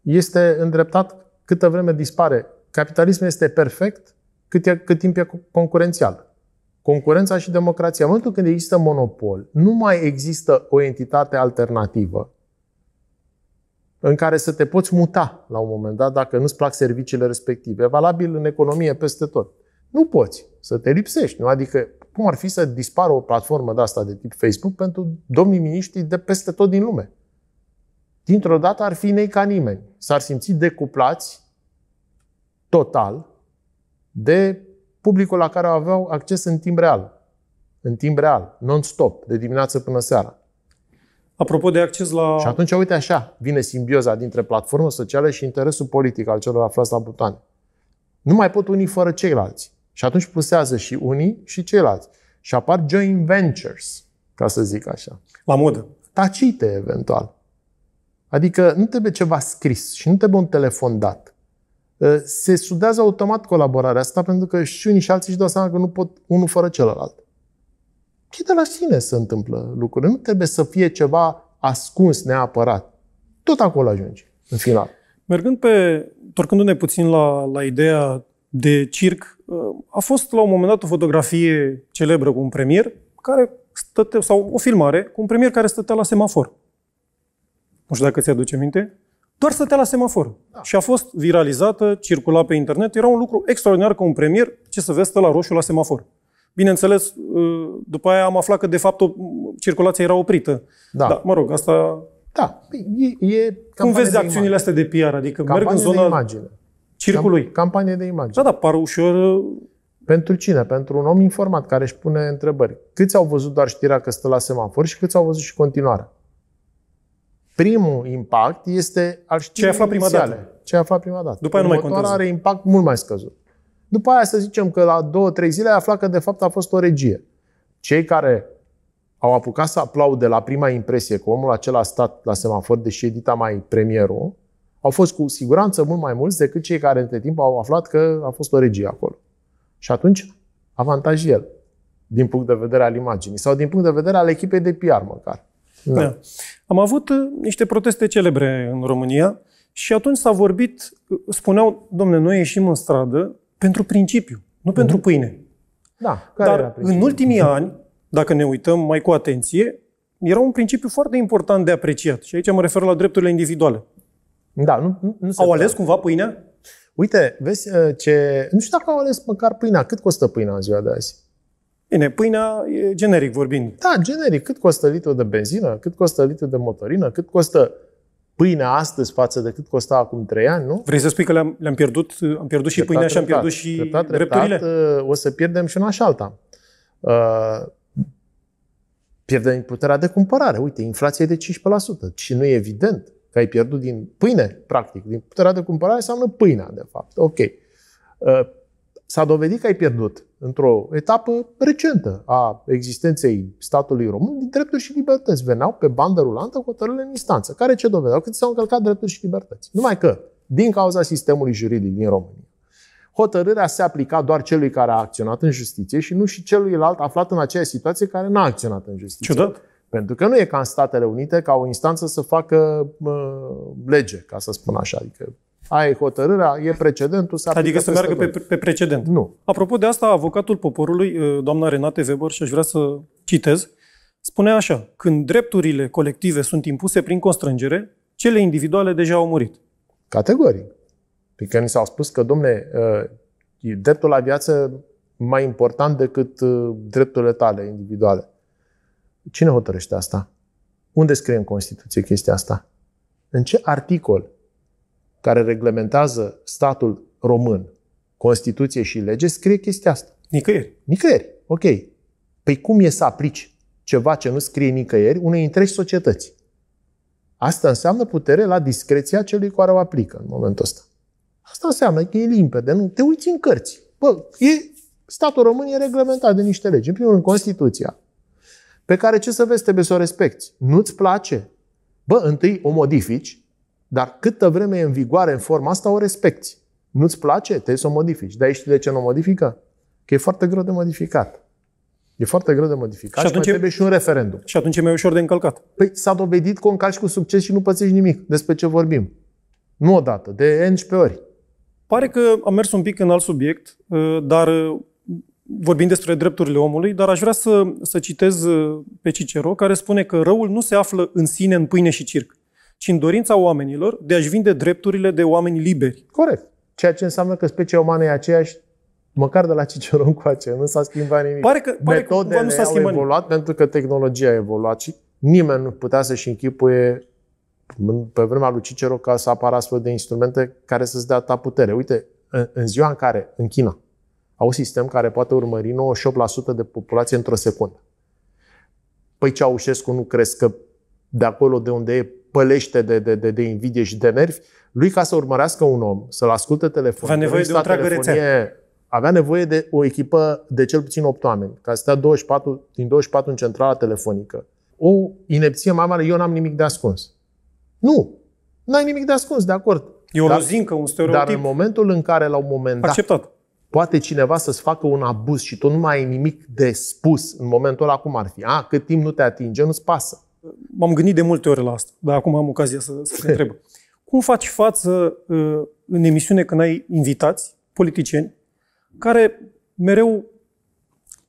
este îndreptat câtă vreme dispare. Capitalismul este perfect cât, e, cât timp e concurențial. Concurența și democrația. În momentul când există monopol, nu mai există o entitate alternativă în care să te poți muta la un moment dat dacă nu-ți plac serviciile respective. E valabil în economie peste tot. Nu poți să te lipsești. Nu? Adică cum ar fi să dispară o platformă de asta de tip Facebook pentru domnii miniștri de peste tot din lume? Dintr-o dată ar fi nei ca nimeni. S-ar simți decuplați total de publicul la care aveau acces în timp real. În timp real, non-stop, de dimineață până seara. Apropo de acces la... Și atunci, uite așa, vine simbioza dintre platformă socială și interesul politic al celor aflați la butoane. Nu mai pot unii fără ceilalți. Și atunci plusează și unii și ceilalți. Și apar joint ventures, ca să zic așa. La modă. Tacite, eventual. Adică nu trebuie ceva scris și nu trebuie un telefon dat. Ă, se sudează automat colaborarea asta pentru că și unii și alții își dau seama că nu pot unul fără celălalt. Și de la sine se întâmplă lucrurile. Nu trebuie să fie ceva ascuns neapărat. Tot acolo ajungi, în final. Mergând pe, torcându-ne puțin la, la ideea de circ a fost la un moment dat o fotografie celebră cu un premier care stătea, sau o filmare cu un premier care stătea la semafor. Nu știu dacă ți-aduce minte. Doar stătea la semafor. Da. Și a fost viralizată, circula pe internet. Era un lucru extraordinar că un premier, ce să vezi, stă la roșu la semafor. Bineînțeles, ă, după aia am aflat că, de fapt, o, circulația era oprită. Da. da mă rog, asta... Da, e, e Cum vezi de acțiunile imagine. astea de PR? Adică campanie merg în zona... De imagine circului. Campanie de imagine. Da, da, par ușor... Uh, Pentru cine? Pentru un om informat care își pune întrebări. Câți au văzut doar știrea că stă la semafor și câți au văzut și continuarea? Primul impact este al știrii Ce aflat prima dată. Ce a aflat prima dată. După aia nu mai contează. are impact mult mai scăzut. După aia să zicem că la două, trei zile ai aflat că de fapt a fost o regie. Cei care au apucat să aplaude la prima impresie că omul acela a stat la semafor, deși edita mai premierul, au fost cu siguranță mult mai mulți decât cei care între timp au aflat că a fost o regie acolo. Și atunci, avantaj el, din punct de vedere al imaginii sau din punct de vedere al echipei de PR măcar. Da. da. Am avut uh, niște proteste celebre în România și atunci s-a vorbit, uh, spuneau, domne, noi ieșim în stradă pentru principiu, nu mm-hmm. pentru pâine. Da, care Dar în ultimii ani, dacă ne uităm mai cu atenție, era un principiu foarte important de apreciat. Și aici mă refer la drepturile individuale. Da, nu, nu se Au ales cumva pâinea? Uite, vezi uh, ce... Nu știu dacă au ales măcar pâinea. Cât costă pâinea în ziua de azi? Bine, pâinea, generic vorbind. Da, generic. Cât costă litru de benzină? Cât costă litru de motorină? Cât costă pâinea astăzi față de cât costa acum trei ani, nu? Vrei să spui că le-am, le-am pierdut, am pierdut și treptat, pâinea treptat, și am pierdut și treptat, treptat, drepturile? Uh, o să pierdem și una și alta. Uh, pierdem puterea de cumpărare. Uite, inflația e de 15%. Și nu e evident că ai pierdut din pâine, practic, din puterea de cumpărare, înseamnă pâinea, de fapt. Ok. Uh, s-a dovedit că ai pierdut într-o etapă recentă a existenței statului român din drepturi și libertăți. Veneau pe bandă rulantă cu hotărârile în instanță, care ce dovedeau? Că s-au încălcat drepturi și libertăți. Numai că, din cauza sistemului juridic din România, hotărârea se aplica doar celui care a acționat în justiție și nu și celuilalt aflat în aceeași situație care n-a acționat în justiție. Ciudat. Pentru că nu e ca în Statele Unite ca o instanță să facă uh, lege, ca să spun așa. Adică ai hotărârea, e precedentul. să adică să meargă pe, pe precedent. Nu. Apropo de asta, avocatul poporului, uh, doamna Renate Weber, și aș vrea să citez, spune așa, când drepturile colective sunt impuse prin constrângere, cele individuale deja au murit. Categoric. Pentru că adică ni s-au spus că, domne, uh, dreptul la viață mai important decât uh, drepturile tale individuale. Cine hotărăște asta? Unde scrie în Constituție chestia asta? În ce articol care reglementează statul român, Constituție și lege, scrie chestia asta? Nicăieri. Nicăieri, ok. Păi cum e să aplici ceva ce nu scrie nicăieri unei întregi societăți? Asta înseamnă putere la discreția celui care o aplică în momentul ăsta. Asta înseamnă că e limpede, nu? Te uiți în cărți. Bă, e, statul român e reglementat de niște legi. În primul rând, Constituția pe care ce să vezi, trebuie să o respecti. Nu-ți place? Bă, întâi o modifici, dar câtă vreme e în vigoare în forma asta, o respecti. Nu-ți place? Trebuie să o modifici. Dar știi de ce nu o modifică? Că e foarte greu de modificat. E foarte greu de modificat și, atunci și mai trebuie e... și un referendum. Și atunci e mai ușor de încălcat. Păi s-a dovedit că o încalci cu succes și nu pățești nimic. Despre ce vorbim? Nu odată, de 11 ori. Pare că am mers un pic în alt subiect, ă, dar vorbim despre drepturile omului, dar aș vrea să, să citez uh, pe Cicero, care spune că răul nu se află în sine în pâine și circ, ci în dorința oamenilor de a-și vinde drepturile de oameni liberi. Corect. Ceea ce înseamnă că specia umană e aceeași măcar de la Cicero încoace, nu s-a schimbat nimic. Pare că, pare Metodele că nu s-a schimbat au evoluat nimic. pentru că tehnologia a evoluat și nimeni nu putea să-și închipuie pe vremea lui Cicero ca să apară astfel de instrumente care să-ți dea ta putere. Uite, în ziua în care în China au un sistem care poate urmări 98% de populație într-o secundă. Păi Ceaușescu nu crezi că de acolo de unde e pălește de, de, de, de invidie și de nervi, lui ca să urmărească un om, să-l asculte telefonul. avea nevoie de o rețea. avea nevoie de o echipă de cel puțin 8 oameni, ca să stea 24, din 24 în centrala telefonică. O inepție mai mare, eu n-am nimic de ascuns. Nu, n-ai nimic de ascuns, de acord. E o lozincă, un stereotip. Dar în momentul în care, la un moment dat, acceptat poate cineva să-ți facă un abuz și tu nu mai ai nimic de spus în momentul ăla cum ar fi. A, cât timp nu te atinge, nu-ți pasă. M-am gândit de multe ori la asta, dar acum am ocazia să, să te întreb. Cum faci față uh, în emisiune când ai invitați, politicieni, care mereu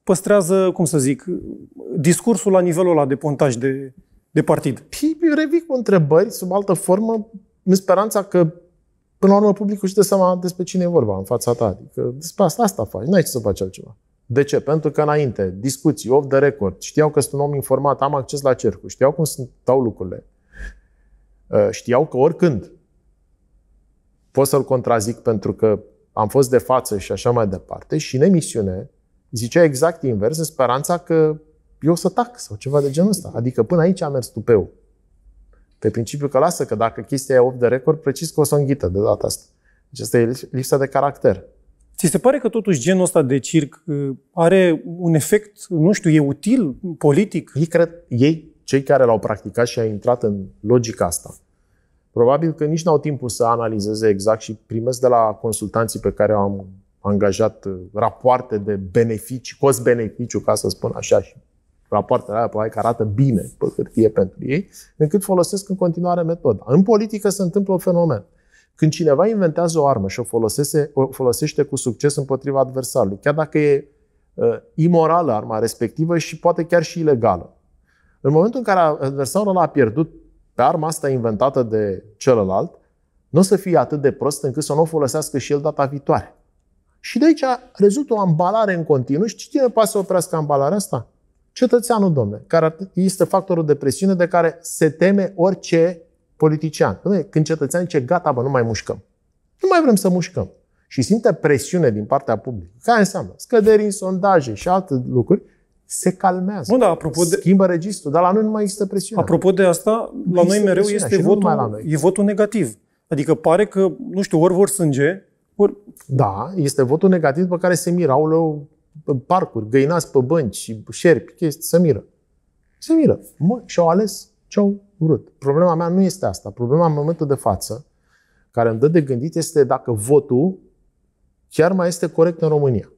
păstrează, cum să zic, discursul la nivelul ăla de pontaj de, de partid? Și revin cu întrebări sub altă formă, în speranța că Până la urmă, publicul își dă seama despre cine e vorba în fața ta. Adică despre asta, asta faci, nu ai ce să faci altceva. De ce? Pentru că înainte, discuții, off the record, știau că sunt un om informat, am acces la cercul, știau cum stau lucrurile. Uh, știau că oricând pot să-l contrazic pentru că am fost de față și așa mai departe și în emisiune zicea exact invers în speranța că eu o să tac sau ceva de genul ăsta. Adică până aici a mers tupeu. Pe principiu că lasă că dacă chestia e off de record, precis că o să o înghită de data asta. Deci asta e lipsa de caracter. Ți se pare că totuși genul ăsta de circ uh, are un efect, nu știu, e util politic? Ei, cred, ei cei care l-au practicat și au intrat în logica asta, probabil că nici n-au timpul să analizeze exact și primesc de la consultanții pe care am angajat uh, rapoarte de beneficii, cost-beneficiu, ca să spun așa, și rapoartele alea probabil că arată bine pe hârtie pentru ei, încât folosesc în continuare metoda. În politică se întâmplă un fenomen. Când cineva inventează o armă și o, folosese, o folosește cu succes împotriva adversarului, chiar dacă e uh, imorală arma respectivă și poate chiar și ilegală, în momentul în care adversarul ăla a pierdut pe arma asta inventată de celălalt, nu o să fie atât de prost încât să nu o folosească și el data viitoare. Și de aici rezultă o ambalare în continuu. Și cine poate să oprească ambalarea asta? Cetățeanul, domnule, care este factorul de presiune de care se teme orice politician. Când cetățeanul zice, gata, bă, nu mai mușcăm. Nu mai vrem să mușcăm. Și simte presiune din partea publică, care înseamnă scăderi în sondaje și alte lucruri, se calmează. Bun, da, apropo de... Schimbă registrul, dar la noi nu mai există presiune. Apropo de asta, la noi mereu este votul, la noi. e votul negativ. Adică pare că, nu știu, ori vor sânge, ori... Da, este votul negativ pe care se mirau parcuri, găinați pe bănci, șerpi, chestii, să miră. Se miră. și-au ales ce au vrut. Problema mea nu este asta. Problema în momentul de față, care îmi dă de gândit, este dacă votul chiar mai este corect în România.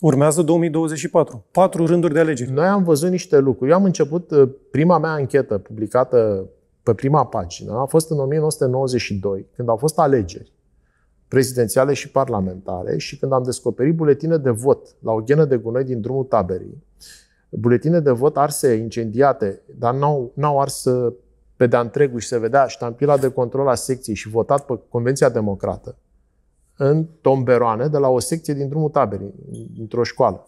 Urmează 2024. Patru rânduri de alegeri. Noi am văzut niște lucruri. Eu am început uh, prima mea anchetă publicată pe prima pagină. A fost în 1992, când au fost alegeri prezidențiale și parlamentare și când am descoperit buletine de vot la o ghenă de gunoi din drumul taberii, buletine de vot arse, incendiate, dar n-au, n-au ars pe de-a întregul și se vedea ștampila de control a secției și votat pe Convenția Democrată în tomberoane de la o secție din drumul taberii, într-o școală.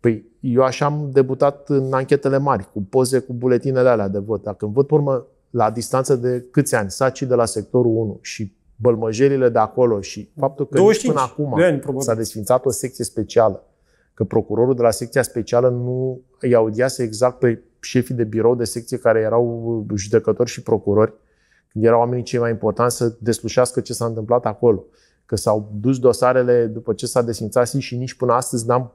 Păi eu așa am debutat în anchetele mari, cu poze, cu buletinele alea de vot. Dacă când văd, urmă, la distanță de câți ani, sacii de la sectorul 1 și bălmăjelile de acolo și faptul că 25 până acum de ani, s-a desfințat o secție specială, că procurorul de la secția specială nu îi audiase exact pe șefii de birou de secție care erau judecători și procurori, când erau oamenii cei mai importanți să deslușească ce s-a întâmplat acolo. Că s-au dus dosarele după ce s-a desfințat și nici până astăzi n-am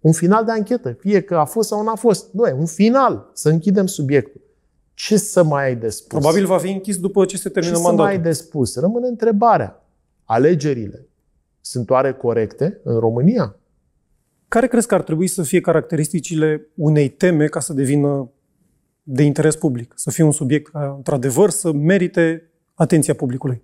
un final de anchetă. Fie că a fost sau n-a fost. Nu, e un final. Să închidem subiectul ce să mai ai de spus? Probabil va fi închis după ce se termină ce mandatul. Ce să mai ai de spus? Rămâne întrebarea. Alegerile sunt oare corecte în România? Care crezi că ar trebui să fie caracteristicile unei teme ca să devină de interes public? Să fie un subiect într-adevăr, să merite atenția publicului?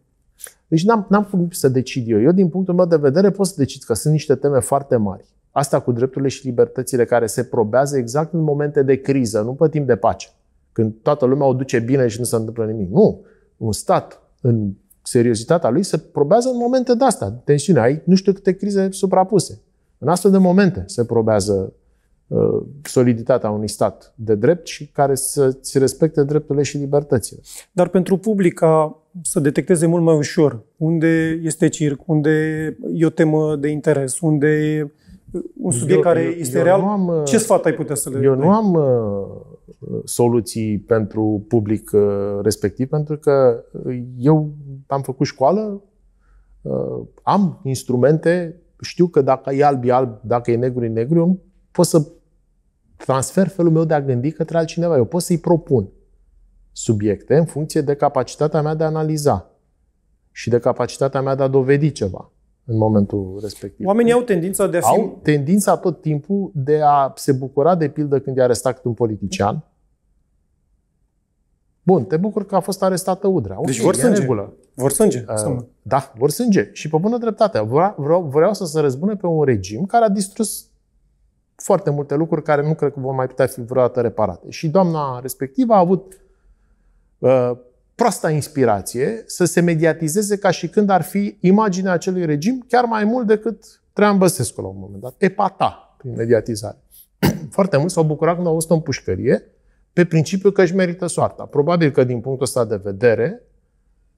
Deci n-am, n-am cum să decid eu. Eu, din punctul meu de vedere, pot să decid că sunt niște teme foarte mari. Asta cu drepturile și libertățile care se probează exact în momente de criză, nu pe timp de pace când toată lumea o duce bine și nu se întâmplă nimic. Nu. Un stat, în seriozitatea lui, se probează în momente de asta. Tensiune. Ai nu știu câte crize suprapuse. În astfel de momente se probează uh, soliditatea unui stat de drept și care să-ți respecte drepturile și libertățile. Dar pentru public să detecteze mult mai ușor unde este circ, unde e o temă de interes, unde e un subiect eu, care eu, este eu real, am, ce sfat ai putea să le Eu dai? nu am uh, soluții pentru public uh, respectiv, pentru că uh, eu am făcut școală, uh, am instrumente, știu că dacă e alb, e alb, dacă e negru, e negru, eu nu pot să transfer felul meu de a gândi către altcineva. Eu pot să-i propun subiecte în funcție de capacitatea mea de a analiza și de capacitatea mea de a dovedi ceva în momentul respectiv. Oamenii au tendința de a fi... Au tendința tot timpul de a se bucura de pildă când e arestat un politician, Bun, te bucur că a fost arestată Udrea. Okay, deci vor sânge. Regulă. Vor sânge. Uh, da, vor sânge. Și pe bună dreptate. Vreau, vreau, vreau să se răzbune pe un regim care a distrus foarte multe lucruri care nu cred că vor mai putea fi vreodată reparate. Și doamna respectivă a avut uh, proasta inspirație să se mediatizeze ca și când ar fi imaginea acelui regim chiar mai mult decât Traian Băsescu la un moment dat. Epata prin mediatizare. foarte mult s-au bucurat când au fost o în pușcărie pe principiu că își merită soarta. Probabil că din punctul ăsta de vedere,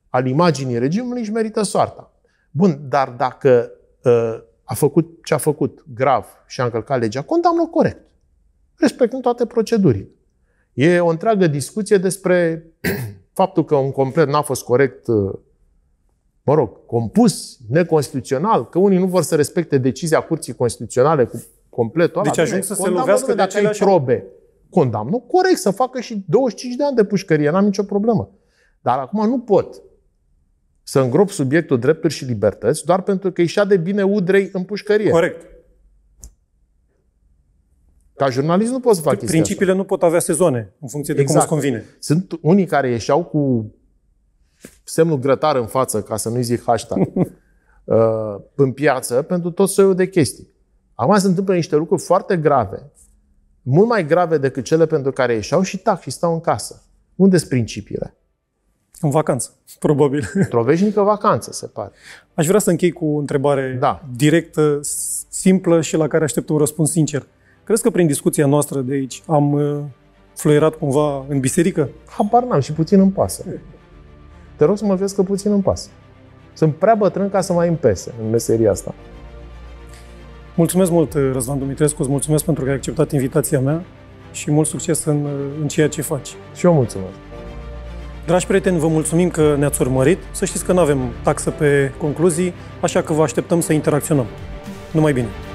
al imaginii regimului își merită soarta. Bun, dar dacă uh, a făcut ce a făcut grav și a încălcat legea, condamnă corect, respectând toate procedurile. E o întreagă discuție despre faptul că un complet n-a fost corect, uh, mă rog, compus, neconstituțional, că unii nu vor să respecte decizia Curții Constituționale cu completul ăla. Deci ajung să se lovească de aceleași... probe condamnă, corect, să facă și 25 de ani de pușcărie, n-am nicio problemă. Dar acum nu pot să îngrop subiectul drepturi și libertăți doar pentru că îi de bine udrei în pușcărie. Corect. Ca jurnalist nu pot să fac Principiile asta. nu pot avea sezoane, în funcție de exact. cum îți convine. Sunt unii care ieșeau cu semnul grătar în față, ca să nu-i zic hashtag, uh, în piață pentru tot soiul de chestii. Acum se întâmplă niște lucruri foarte grave, mult mai grave decât cele pentru care ieșeau și tac și stau în casă. Unde sunt principiile? În vacanță, probabil. Într-o veșnică vacanță, se pare. Aș vrea să închei cu o întrebare da. directă, simplă și la care aștept un răspuns sincer. Crezi că prin discuția noastră de aici am uh, fluierat cumva în biserică? Habar n-am și puțin îmi pasă. Te rog să mă vezi că puțin îmi pasă. Sunt prea bătrân ca să mai împese în meseria asta. Mulțumesc mult, uh, Răzvan Dumitrescu, îți mulțumesc pentru că ai acceptat invitația mea și mult succes în, uh, în ceea ce faci. Și eu mulțumesc. Dragi prieteni, vă mulțumim că ne-ați urmărit. Să știți că nu avem taxă pe concluzii, așa că vă așteptăm să interacționăm. Numai bine!